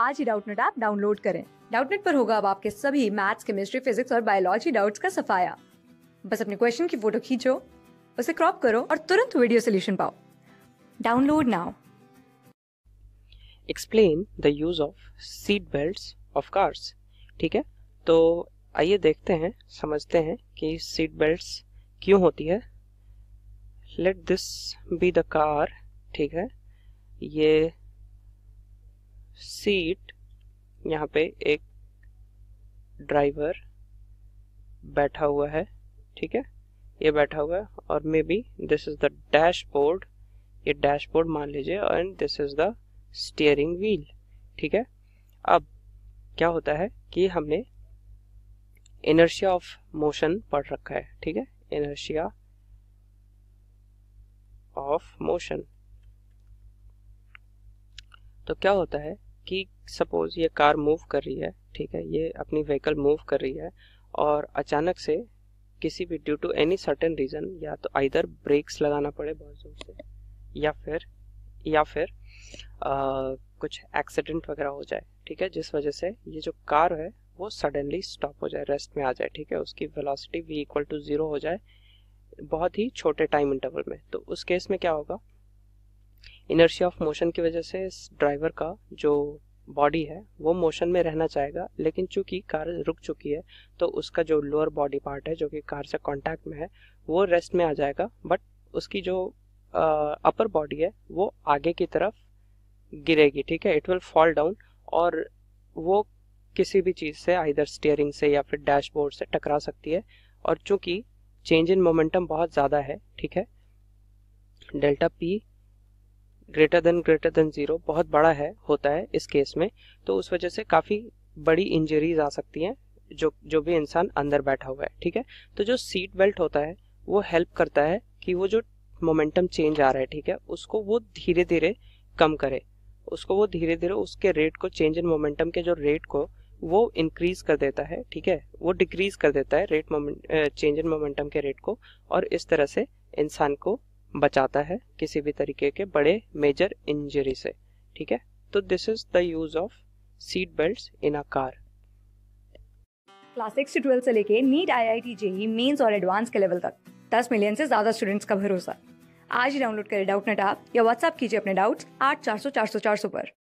आज ही Doubtnut app download करें डाउटनेट पर होगा अब आपके सभी मैथ्स केमिस्ट्री फिजिक्स और बायोलॉजी डाउट्स का सफाया बस अपने क्वेश्चन की फोटो खींचो उसे क्रॉप करो और तुरंत वीडियो सोल्यूशन पाओ download now explain the use of seat belt of cars ठीक है तो आइए देखते हैं समझते हैं कि सीट बेल्ट क्यों होती है let this be the car ठीक है ये सीट यहाँ पे एक ड्राइवर बैठा हुआ है ठीक है ये बैठा हुआ है और maybe this is the dashboard ये डैशबोर्ड मान लीजिए and this is the steering wheel ठीक है अब क्या होता है कि हमने इनर्शिया ऑफ मोशन पढ़ रखा है ठीक है इनर्शिया ऑफ मोशन तो क्या होता है कि सपोज ये कार मूव कर रही है ठीक है ये अपनी व्हीकल मूव कर रही है और अचानक से किसी भी due to any certain reason या तो आइधर ब्रेक्स लगाना पड़े बहुत जोर से या फिर या फिर आ, कुछ एक्सीडेंट वगैरह हो जाए ठीक है जिस वजह से ये जो कार है वो सडनली स्टॉप हो जाए रेस्ट में आ जाए ठीक है उसकी velocity v equal to zero हो जाए बहुत ही छोटे टाइम इंटरवल में तो उस केस में क्या होगा इनर्शिया ऑफ मोशन की वजह से इस ड्राइवर का जो बॉडी है वो मोशन में रहना चाहेगा लेकिन चूंकि कार रुक चुकी है तो उसका जो लोअर बॉडी पार्ट है जो कि कार से कांटेक्ट में है वो रेस्ट में आ जाएगा बट उसकी जो अपर uh, बॉडी है वो आगे की तरफ गिरेगी ठीक है इट विल फॉल डाउन और वो किसी भी चीज़ से आइदर स्टीयरिंग से या फिर डैशबोर्ड से टकरा सकती है और चूंकि चेंज इन मोमेंटम बहुत ज़्यादा है ठीक है delta p greater than greater than zero बहुत बड़ा है होता है इस केस में तो उस वजह से काफ़ी बड़ी इंजरीज आ सकती हैं जो जो भी इंसान अंदर बैठा हुआ है ठीक है तो जो सीट बेल्ट होता है वो हेल्प करता है कि वो जो मोमेंटम चेंज आ रहा है ठीक है उसको वो धीरे धीरे कम करे उसको वो धीरे धीरे उसके रेट को चेंज इन मोमेंटम के जो रेट को वो इंक्रीज कर देता है ठीक है वो डिक्रीज कर देता है rate moment change in momentum के रेट को और इस तरह से इंसान को बचाता है किसी भी तरीके के बड़े मेजर इंजरी से ठीक है तो this is the use of seat belt in a car class six से ट्वेल्थ से लेके NEET I I T JEE mains और एडवांस के लेवल तक दस मिलियन से ज्यादा स्टूडेंट्स का भरोसा आज ही डाउनलोड करें डाउट नेट आप या व्हाट्सएप कीजिए अपने डाउट्स आठ चार सौ चार सौ चार सौ पर